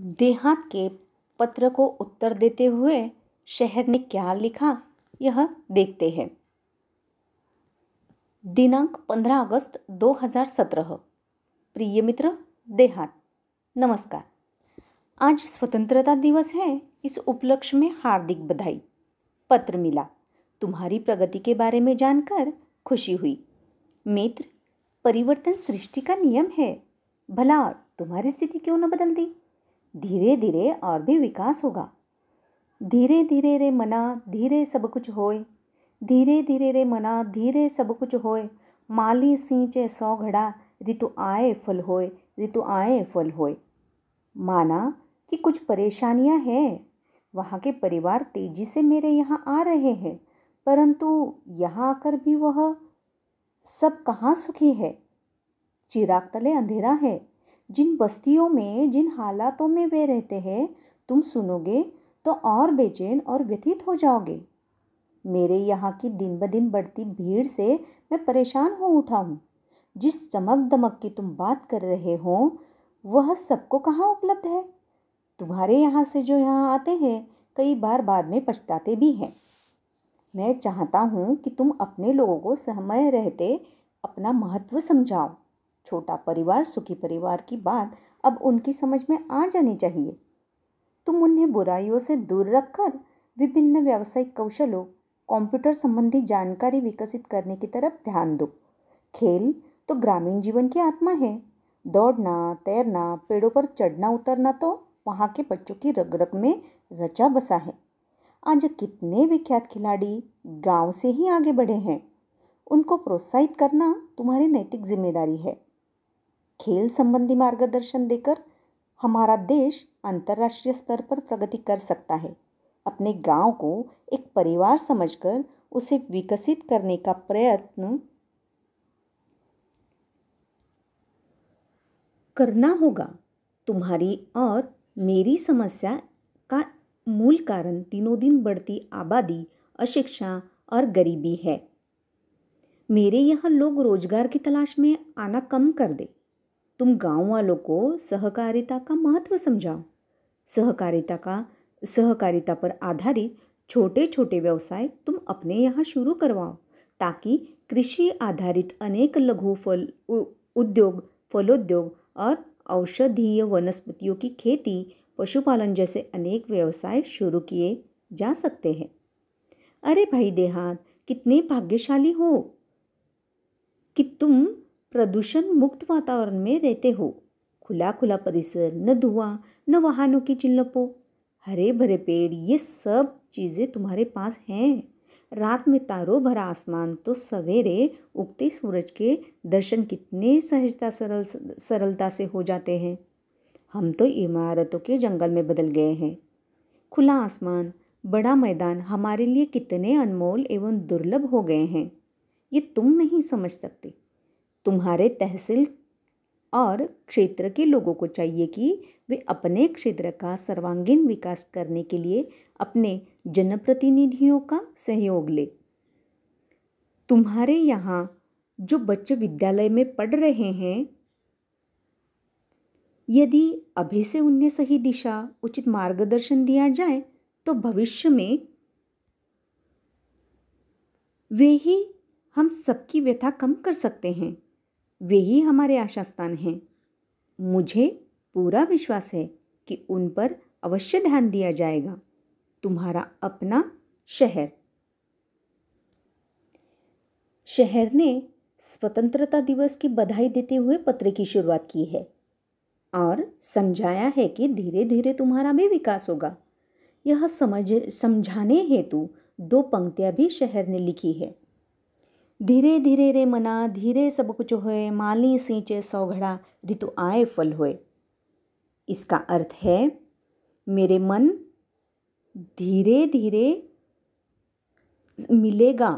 देहात के पत्र को उत्तर देते हुए शहर ने क्या लिखा यह देखते हैं दिनांक 15 अगस्त 2017 प्रिय मित्र देहात नमस्कार आज स्वतंत्रता दिवस है इस उपलक्ष्य में हार्दिक बधाई पत्र मिला तुम्हारी प्रगति के बारे में जानकर खुशी हुई मित्र परिवर्तन सृष्टि का नियम है भला तुम्हारी स्थिति क्यों न बदलती धीरे धीरे और भी विकास होगा धीरे धीरे रे मना धीरे सब कुछ होए धीरे धीरे रे मना धीरे सब कुछ होए माली सींचे सौ घड़ा ऋतु आए फल होए ऋतु आए फल होए माना कि कुछ परेशानियां हैं वहाँ के परिवार तेजी से मेरे यहाँ आ रहे हैं परंतु यहाँ आकर भी वह सब कहाँ सुखी है चिराग तले अंधेरा है जिन बस्तियों में जिन हालातों में वे रहते हैं तुम सुनोगे तो और बेचैन और व्यथित हो जाओगे मेरे यहाँ की दिन ब दिन बढ़ती भीड़ से मैं परेशान हो उठा हूँ जिस चमक दमक की तुम बात कर रहे हो वह सबको कहाँ उपलब्ध है तुम्हारे यहाँ से जो यहाँ आते हैं कई बार बाद में पछताते भी हैं मैं चाहता हूँ कि तुम अपने लोगों को समय रहते अपना महत्व समझाओ छोटा परिवार सुखी परिवार की बात अब उनकी समझ में आ जानी चाहिए तुम उन्हें बुराइयों से दूर रखकर विभिन्न व्यावसायिक कौशलों कंप्यूटर संबंधी जानकारी विकसित करने की तरफ ध्यान दो खेल तो ग्रामीण जीवन की आत्मा है दौड़ना तैरना पेड़ों पर चढ़ना उतरना तो वहाँ के बच्चों की रग रग में रचा बसा है आज कितने विख्यात खिलाड़ी गांव से ही आगे बढ़े हैं उनको प्रोत्साहित करना तुम्हारी नैतिक जिम्मेदारी है खेल संबंधी मार्गदर्शन देकर हमारा देश अंतर्राष्ट्रीय स्तर पर प्रगति कर सकता है अपने गांव को एक परिवार समझकर उसे विकसित करने का प्रयत्न करना होगा तुम्हारी और मेरी समस्या का मूल कारण दिनों दिन बढ़ती आबादी अशिक्षा और गरीबी है मेरे यहाँ लोग रोजगार की तलाश में आना कम कर दे तुम गाँव वालों को सहकारिता का महत्व समझाओ सहकारिता का सहकारिता पर आधारित छोटे छोटे व्यवसाय तुम अपने यहाँ शुरू करवाओ ताकि कृषि आधारित अनेक लघु फल उद्योग फलोद्योग और औषधीय वनस्पतियों की खेती पशुपालन जैसे अनेक व्यवसाय शुरू किए जा सकते हैं अरे भाई देहात कितने भाग्यशाली हो कि तुम प्रदूषण मुक्त वातावरण में रहते हो खुला खुला परिसर न धुआं न वाहनों की चिल्लपों हरे भरे पेड़ ये सब चीज़ें तुम्हारे पास हैं रात में तारों भरा आसमान तो सवेरे उगते सूरज के दर्शन कितने सहजता सरल सरलता से हो जाते हैं हम तो इमारतों के जंगल में बदल गए हैं खुला आसमान बड़ा मैदान हमारे लिए कितने अनमोल एवं दुर्लभ हो गए हैं ये तुम नहीं समझ सकते तुम्हारे तहसील और क्षेत्र के लोगों को चाहिए कि वे अपने क्षेत्र का सर्वांगीण विकास करने के लिए अपने जनप्रतिनिधियों का सहयोग लें तुम्हारे यहाँ जो बच्चे विद्यालय में पढ़ रहे हैं यदि अभी से उन्हें सही दिशा उचित मार्गदर्शन दिया जाए तो भविष्य में वे ही हम सबकी व्यथा कम कर सकते हैं वे ही हमारे आशास्थान हैं मुझे पूरा विश्वास है कि उन पर अवश्य ध्यान दिया जाएगा तुम्हारा अपना शहर शहर ने स्वतंत्रता दिवस की बधाई देते हुए पत्र की शुरुआत की है और समझाया है कि धीरे धीरे तुम्हारा भी विकास होगा यह समझ समझाने हेतु दो पंक्तियाँ भी शहर ने लिखी है धीरे धीरे रे मना धीरे सब कुछ होए माली सींचे सौघड़ा ऋतु आए फल होए इसका अर्थ है मेरे मन धीरे धीरे मिलेगा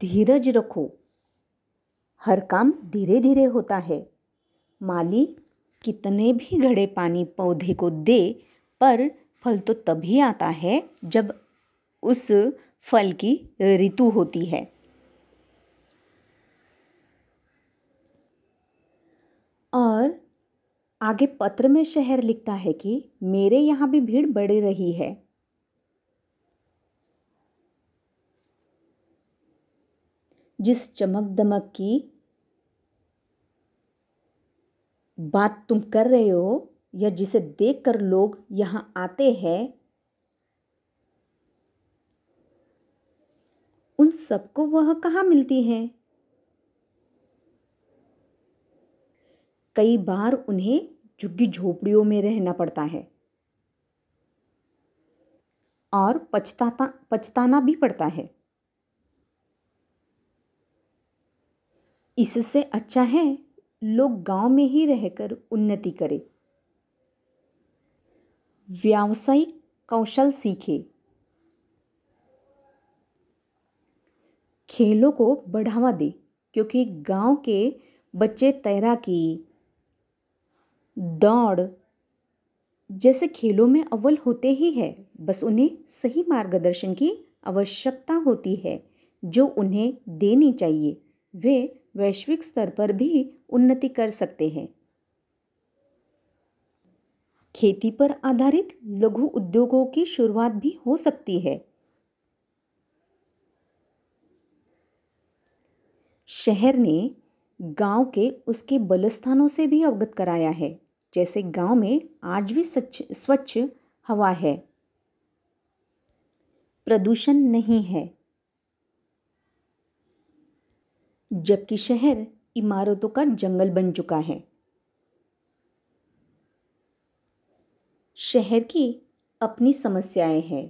धीरज रखो हर काम धीरे धीरे होता है माली कितने भी घड़े पानी पौधे को दे पर फल तो तभी आता है जब उस फल की ऋतु होती है और आगे पत्र में शहर लिखता है कि मेरे यहाँ भी भीड़ बढ़ रही है जिस चमक दमक की बात तुम कर रहे हो या जिसे देखकर लोग यहाँ आते हैं उन सबको वह कहाँ मिलती हैं कई बार उन्हें झुग्गी झोपड़ियों में रहना पड़ता है और पछताता पछताना भी पड़ता है इससे अच्छा है लोग गांव में ही रहकर उन्नति करें व्यावसायिक कौशल सीखे खेलों को बढ़ावा दें क्योंकि गांव के बच्चे तैराकी दौड़ जैसे खेलों में अव्वल होते ही है बस उन्हें सही मार्गदर्शन की आवश्यकता होती है जो उन्हें देनी चाहिए वे वैश्विक स्तर पर भी उन्नति कर सकते हैं खेती पर आधारित लघु उद्योगों की शुरुआत भी हो सकती है शहर ने गांव के उसके बलस्थानों से भी अवगत कराया है जैसे गांव में आज भी स्वच्छ स्वच्छ हवा है प्रदूषण नहीं है जबकि शहर इमारतों का जंगल बन चुका है शहर की अपनी समस्याएं हैं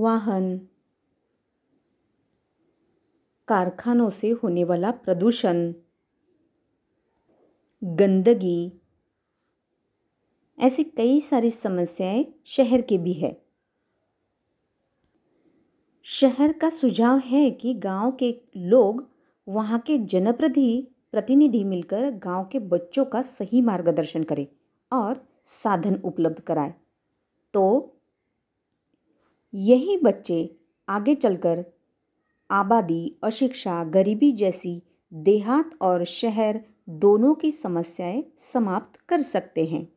वाहन कारखानों से होने वाला प्रदूषण गंदगी ऐसी कई सारी समस्याएं शहर के भी है शहर का सुझाव है कि गांव के लोग वहां के जनप्रति प्रतिनिधि मिलकर गांव के बच्चों का सही मार्गदर्शन करें और साधन उपलब्ध कराए तो यही बच्चे आगे चलकर आबादी अशिक्षा गरीबी जैसी देहात और शहर दोनों की समस्याएं समाप्त कर सकते हैं